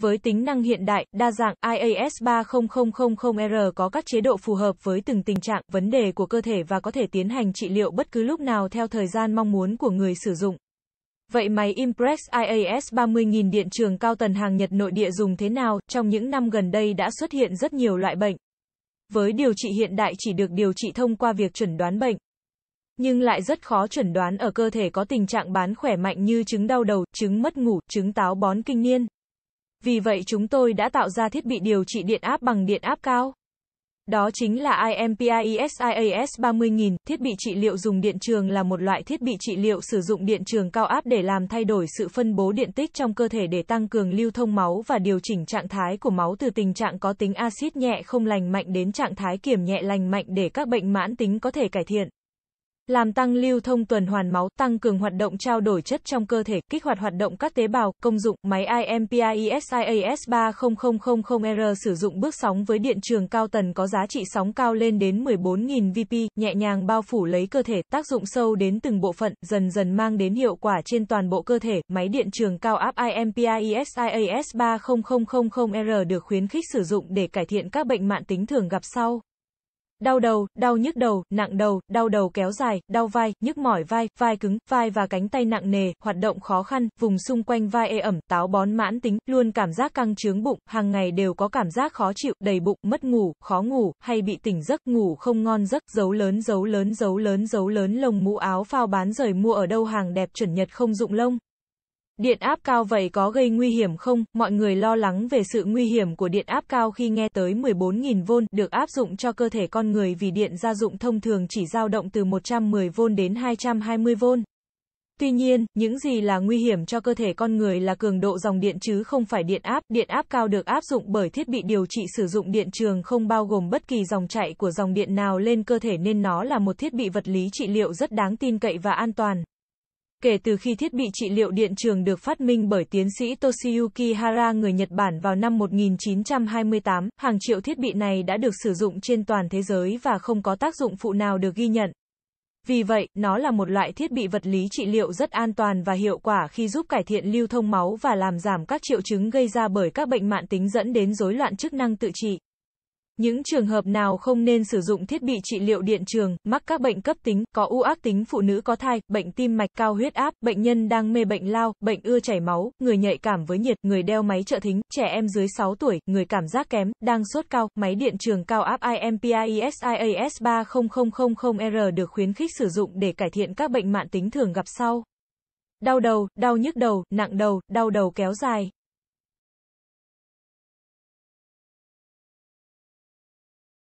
Với tính năng hiện đại, đa dạng, IAS 30000R có các chế độ phù hợp với từng tình trạng, vấn đề của cơ thể và có thể tiến hành trị liệu bất cứ lúc nào theo thời gian mong muốn của người sử dụng. Vậy máy Impress IAS 30.000 điện trường cao tần hàng Nhật nội địa dùng thế nào? Trong những năm gần đây đã xuất hiện rất nhiều loại bệnh. Với điều trị hiện đại chỉ được điều trị thông qua việc chuẩn đoán bệnh. Nhưng lại rất khó chuẩn đoán ở cơ thể có tình trạng bán khỏe mạnh như chứng đau đầu, chứng mất ngủ, chứng táo bón kinh niên. Vì vậy chúng tôi đã tạo ra thiết bị điều trị điện áp bằng điện áp cao. Đó chính là IMPIESIAS 30000, thiết bị trị liệu dùng điện trường là một loại thiết bị trị liệu sử dụng điện trường cao áp để làm thay đổi sự phân bố điện tích trong cơ thể để tăng cường lưu thông máu và điều chỉnh trạng thái của máu từ tình trạng có tính axit nhẹ không lành mạnh đến trạng thái kiềm nhẹ lành mạnh để các bệnh mãn tính có thể cải thiện làm tăng lưu thông tuần hoàn máu, tăng cường hoạt động trao đổi chất trong cơ thể, kích hoạt hoạt động các tế bào, công dụng, máy IMPIESIAS 30000R sử dụng bước sóng với điện trường cao tần có giá trị sóng cao lên đến 14.000 VP, nhẹ nhàng bao phủ lấy cơ thể, tác dụng sâu đến từng bộ phận, dần dần mang đến hiệu quả trên toàn bộ cơ thể, máy điện trường cao áp IMPIESIAS 30000R được khuyến khích sử dụng để cải thiện các bệnh mạng tính thường gặp sau. Đau đầu, đau nhức đầu, nặng đầu, đau đầu kéo dài, đau vai, nhức mỏi vai, vai cứng, vai và cánh tay nặng nề, hoạt động khó khăn, vùng xung quanh vai ê ẩm, táo bón mãn tính, luôn cảm giác căng trướng bụng, hàng ngày đều có cảm giác khó chịu, đầy bụng, mất ngủ, khó ngủ, hay bị tỉnh giấc, ngủ không ngon giấc, dấu lớn dấu lớn dấu lớn dấu lớn lồng mũ áo phao bán rời mua ở đâu hàng đẹp chuẩn nhật không dụng lông. Điện áp cao vậy có gây nguy hiểm không? Mọi người lo lắng về sự nguy hiểm của điện áp cao khi nghe tới 14.000V được áp dụng cho cơ thể con người vì điện gia dụng thông thường chỉ dao động từ 110V đến 220V. Tuy nhiên, những gì là nguy hiểm cho cơ thể con người là cường độ dòng điện chứ không phải điện áp. Điện áp cao được áp dụng bởi thiết bị điều trị sử dụng điện trường không bao gồm bất kỳ dòng chạy của dòng điện nào lên cơ thể nên nó là một thiết bị vật lý trị liệu rất đáng tin cậy và an toàn. Kể từ khi thiết bị trị liệu điện trường được phát minh bởi tiến sĩ Toshiyuki Hara người Nhật Bản vào năm 1928, hàng triệu thiết bị này đã được sử dụng trên toàn thế giới và không có tác dụng phụ nào được ghi nhận. Vì vậy, nó là một loại thiết bị vật lý trị liệu rất an toàn và hiệu quả khi giúp cải thiện lưu thông máu và làm giảm các triệu chứng gây ra bởi các bệnh mạng tính dẫn đến rối loạn chức năng tự trị. Những trường hợp nào không nên sử dụng thiết bị trị liệu điện trường, mắc các bệnh cấp tính, có u ác tính phụ nữ có thai, bệnh tim mạch, cao huyết áp, bệnh nhân đang mê bệnh lao, bệnh ưa chảy máu, người nhạy cảm với nhiệt, người đeo máy trợ thính, trẻ em dưới 6 tuổi, người cảm giác kém, đang sốt cao, máy điện trường cao áp IMPIESIAS 30000R được khuyến khích sử dụng để cải thiện các bệnh mạng tính thường gặp sau. Đau đầu, đau nhức đầu, nặng đầu, đau đầu kéo dài.